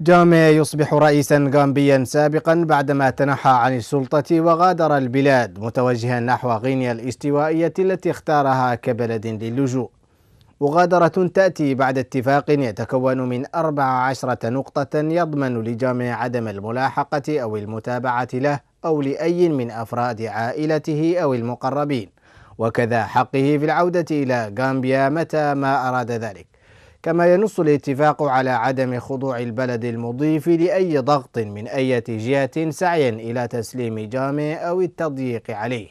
جامي يصبح رئيسا غامبيا سابقا بعدما تنحى عن السلطة وغادر البلاد متوجها نحو غينيا الاستوائية التي اختارها كبلد للجوء مغادرة تأتي بعد اتفاق يتكون من 14 نقطة يضمن لجامي عدم الملاحقة أو المتابعة له أو لأي من أفراد عائلته أو المقربين وكذا حقه في العودة إلى غامبيا متى ما أراد ذلك كما ينص الاتفاق على عدم خضوع البلد المضيف لأي ضغط من أي جهة سعيا إلى تسليم جامع أو التضييق عليه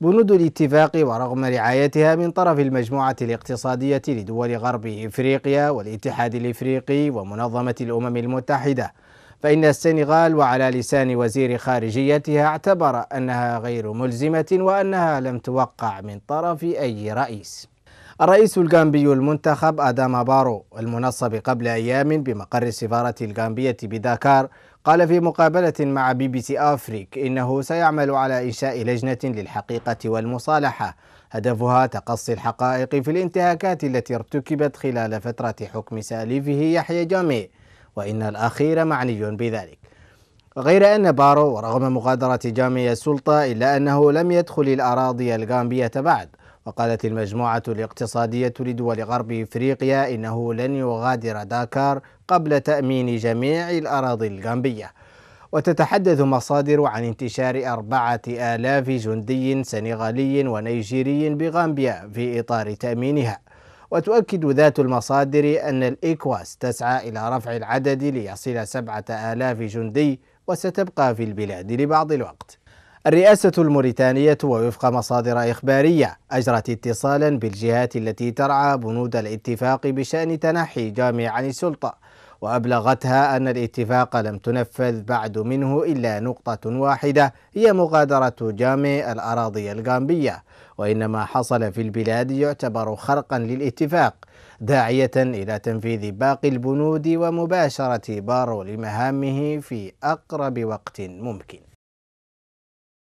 بنود الاتفاق ورغم رعايتها من طرف المجموعة الاقتصادية لدول غرب إفريقيا والاتحاد الإفريقي ومنظمة الأمم المتحدة فإن السنغال وعلى لسان وزير خارجيتها اعتبر أنها غير ملزمة وأنها لم توقع من طرف أي رئيس الرئيس الغامبي المنتخب أداما بارو المنصب قبل أيام بمقر السفارة الغامبية بداكار قال في مقابلة مع بي بي سي أفريك إنه سيعمل على إنشاء لجنة للحقيقة والمصالحة هدفها تقصي الحقائق في الانتهاكات التي ارتكبت خلال فترة حكم ساليفه يحيى جامي وإن الأخير معني بذلك غير أن بارو ورغم مغادرة جامي السلطة إلا أنه لم يدخل الأراضي الغامبية بعد وقالت المجموعة الاقتصادية لدول غرب إفريقيا إنه لن يغادر داكار قبل تأمين جميع الأراضي الغامبية وتتحدث مصادر عن انتشار أربعة آلاف جندي سنغالي ونيجيري بغامبيا في إطار تأمينها وتؤكد ذات المصادر أن الإكواس تسعى إلى رفع العدد ليصل سبعة آلاف جندي وستبقى في البلاد لبعض الوقت الرئاسة الموريتانية ووفق مصادر إخبارية أجرت اتصالا بالجهات التي ترعى بنود الاتفاق بشأن تنحي جامع عن السلطة وأبلغتها أن الاتفاق لم تنفذ بعد منه إلا نقطة واحدة هي مغادرة جامع الأراضي الغامبية وإنما حصل في البلاد يعتبر خرقا للاتفاق داعية إلى تنفيذ باقي البنود ومباشرة بارو لمهامه في أقرب وقت ممكن